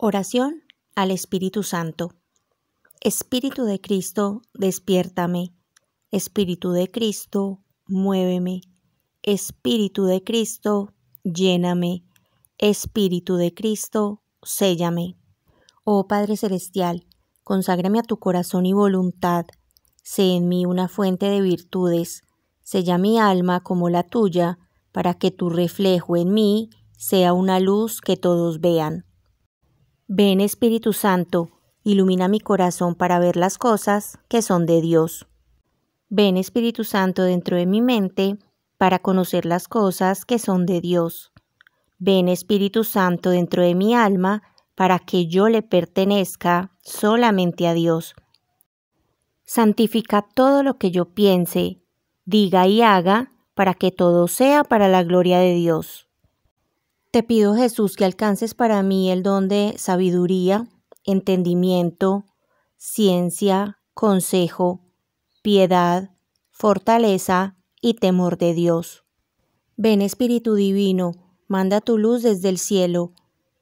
Oración al Espíritu Santo. Espíritu de Cristo, despiértame. Espíritu de Cristo, muéveme. Espíritu de Cristo, lléname. Espíritu de Cristo, séllame. Oh Padre Celestial, conságrame a tu corazón y voluntad. Sé en mí una fuente de virtudes. Sella mi alma como la tuya, para que tu reflejo en mí sea una luz que todos vean. Ven Espíritu Santo, ilumina mi corazón para ver las cosas que son de Dios. Ven Espíritu Santo dentro de mi mente para conocer las cosas que son de Dios. Ven Espíritu Santo dentro de mi alma para que yo le pertenezca solamente a Dios. Santifica todo lo que yo piense, diga y haga, para que todo sea para la gloria de Dios. Te pido, Jesús, que alcances para mí el don de sabiduría, entendimiento, ciencia, consejo, piedad, fortaleza y temor de Dios. Ven Espíritu Divino, manda tu luz desde el cielo.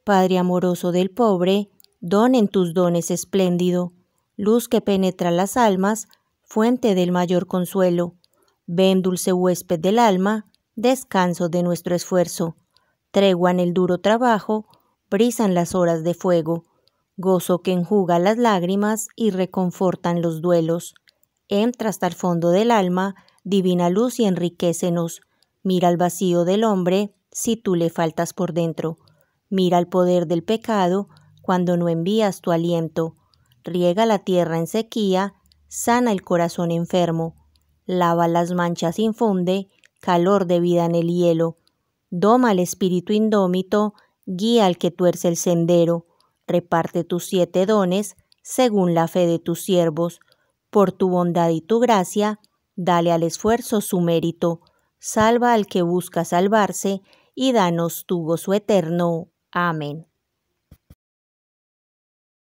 Padre amoroso del pobre, don en tus dones espléndido, luz que penetra las almas, fuente del mayor consuelo. Ven dulce huésped del alma, descanso de nuestro esfuerzo treguan el duro trabajo, brisan las horas de fuego, gozo que enjuga las lágrimas y reconfortan los duelos. Entra hasta el fondo del alma, divina luz y enriquecenos. Mira el vacío del hombre si tú le faltas por dentro. Mira el poder del pecado cuando no envías tu aliento. Riega la tierra en sequía, sana el corazón enfermo. Lava las manchas, infunde calor de vida en el hielo. Doma al espíritu indómito, guía al que tuerce el sendero, reparte tus siete dones, según la fe de tus siervos. Por tu bondad y tu gracia, dale al esfuerzo su mérito, salva al que busca salvarse, y danos tu gozo eterno. Amén.